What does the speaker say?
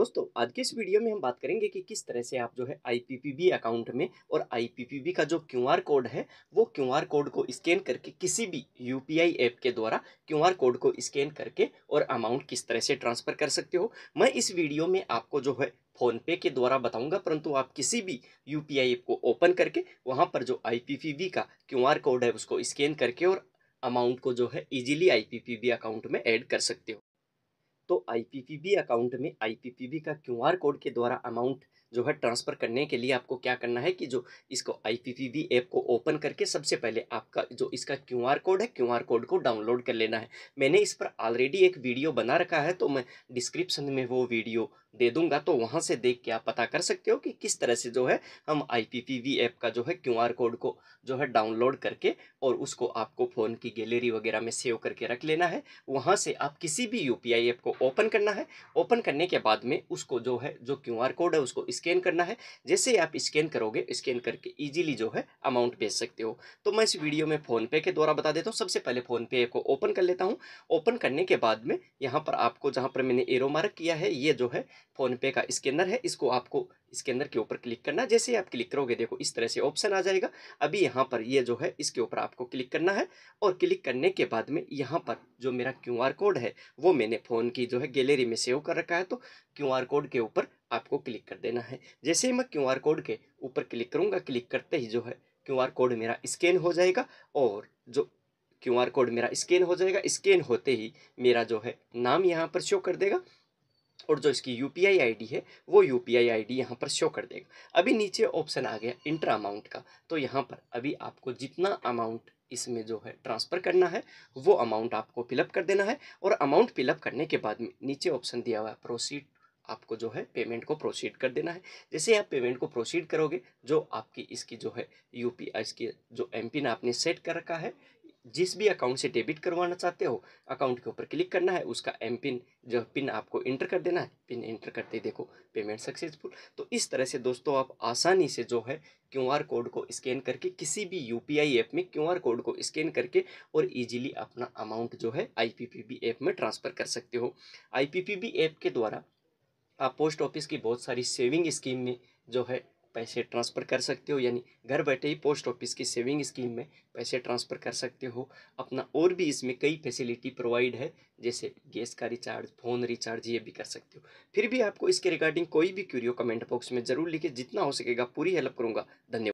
दोस्तों आज के इस वीडियो में हम बात करेंगे कि किस तरह से आप जो है आई अकाउंट में और आई का जो क्यू कोड है वो क्यू कोड को स्कैन करके किसी भी यू ऐप के द्वारा क्यू कोड को स्कैन करके और अमाउंट किस तरह से ट्रांसफ़र कर सकते हो मैं इस वीडियो में आपको जो है फ़ोनपे के द्वारा बताऊंगा परंतु आप किसी भी यू ऐप को ओपन करके वहाँ पर जो आई का क्यू कोड है उसको स्कैन करके और अमाउंट को जो है ईजिली आई अकाउंट में ऐड कर सकते हो तो आई अकाउंट में आई का क्यू कोड के द्वारा अमाउंट जो है ट्रांसफ़र करने के लिए आपको क्या करना है कि जो इसको आई ऐप को ओपन करके सबसे पहले आपका जो इसका क्यू कोड है क्यू कोड को डाउनलोड कर लेना है मैंने इस पर ऑलरेडी एक वीडियो बना रखा है तो मैं डिस्क्रिप्शन में वो वीडियो दे दूंगा तो वहाँ से देख के आप पता कर सकते हो कि किस तरह से जो है हम आई ऐप का जो है क्यूआर कोड को जो है डाउनलोड करके और उसको आपको फ़ोन की गैलरी वगैरह में सेव करके रख लेना है वहाँ से आप किसी भी यू ऐप को ओपन करना है ओपन करने के बाद में उसको जो है जो क्यू कोड है उसको स्कैन करना है जैसे आप स्कैन करोगे स्कैन करके ईजिली जो है अमाउंट भेज सकते हो तो मैं इस वीडियो में फ़ोनपे के द्वारा बता देता हूँ सबसे पहले फ़ोनपे ऐप को ओपन कर लेता हूँ ओपन करने के बाद में यहाँ पर आपको जहाँ पर मैंने एरो मार्क किया है ये जो है फ़ोनपे का स्कैनर है इसको आपको स्कैनर के ऊपर क्लिक करना जैसे आप क्लिक करोगे देखो इस तरह से ऑप्शन आ जाएगा अभी यहाँ पर ये जो है इसके ऊपर आपको क्लिक करना है और क्लिक करने के बाद में यहाँ पर जो मेरा क्यू कोड है वो मैंने फ़ोन की जो है गैलरी में सेव कर रखा है तो क्यू कोड के ऊपर आपको क्लिक कर देना है जैसे ही मैं क्यू कोड के ऊपर क्लिक करूँगा क्लिक करते ही जो है क्यू कोड मेरा स्कैन हो जाएगा और जो क्यू कोड मेरा स्कैन हो जाएगा स्कैन होते ही मेरा जो है नाम यहाँ पर शो कर देगा और जो इसकी U P I I D है वो U P I I D यहाँ पर शो कर देगा अभी नीचे ऑप्शन आ गया इंट्रा अमाउंट का तो यहाँ पर अभी आपको जितना अमाउंट इसमें जो है ट्रांसफ़र करना है वो अमाउंट आपको फिलअप कर देना है और अमाउंट फिलअप करने के बाद में नीचे ऑप्शन दिया हुआ है प्रोसीड आपको जो है पेमेंट को प्रोसीड कर देना है जैसे आप पेमेंट को प्रोसीड करोगे जो आपकी इसकी जो है यू पी इसकी जो एम पिन आपने सेट कर रखा है जिस भी अकाउंट से डेबिट करवाना चाहते हो अकाउंट के ऊपर क्लिक करना है उसका एम पिन जो पिन आपको इंटर कर देना है पिन इंटर करते ही देखो पेमेंट सक्सेसफुल तो इस तरह से दोस्तों आप आसानी से जो है क्यूआर कोड को स्कैन करके किसी भी यूपीआई ऐप में क्यूआर कोड को स्कैन करके और इजीली अपना अमाउंट जो है बी ऐप में ट्रांसफ़र कर सकते हो बी ऐप के द्वारा आप पोस्ट ऑफिस की बहुत सारी सेविंग स्कीम में जो है पैसे ट्रांसफ़र कर सकते हो यानी घर बैठे ही पोस्ट ऑफिस की सेविंग स्कीम में पैसे ट्रांसफ़र कर सकते हो अपना और भी इसमें कई फैसिलिटी प्रोवाइड है जैसे गैस का रिचार्ज फ़ोन रिचार्ज ये भी कर सकते हो फिर भी आपको इसके रिगार्डिंग कोई भी क्यूरियो कमेंट बॉक्स में ज़रूर लिखे जितना हो सकेगा पूरी हेल्प करूँगा धन्यवाद